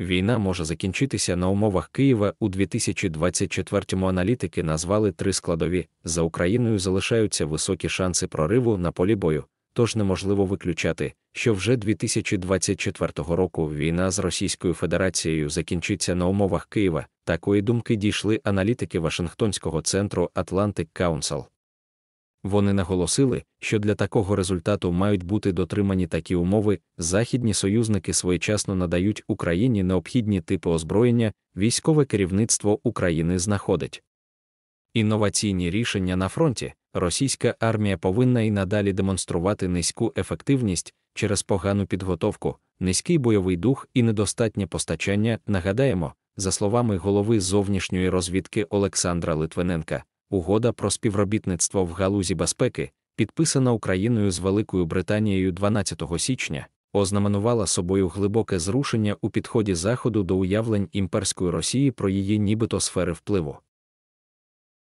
Війна може закінчитися на умовах Києва у 2024-му аналітики назвали три складові. За Україною залишаються високі шанси прориву на полі бою, тож неможливо виключати, що вже 2024 року війна з Російською Федерацією закінчиться на умовах Києва. Такої думки дійшли аналітики Вашингтонського центру Atlantic Council. Вони наголосили, що для такого результату мають бути дотримані такі умови, західні союзники своєчасно надають Україні необхідні типи озброєння, військове керівництво України знаходить. Інноваційні рішення на фронті російська армія повинна і надалі демонструвати низьку ефективність через погану підготовку, низький бойовий дух і недостатнє постачання. Нагадаємо, за словами голови зовнішньої розвідки Олександра Литвиненка. Угода про співробітництво в галузі безпеки, підписана Україною з Великою Британією 12 січня, ознаменувала собою глибоке зрушення у підході Заходу до уявлень імперської Росії про її нібито сфери впливу.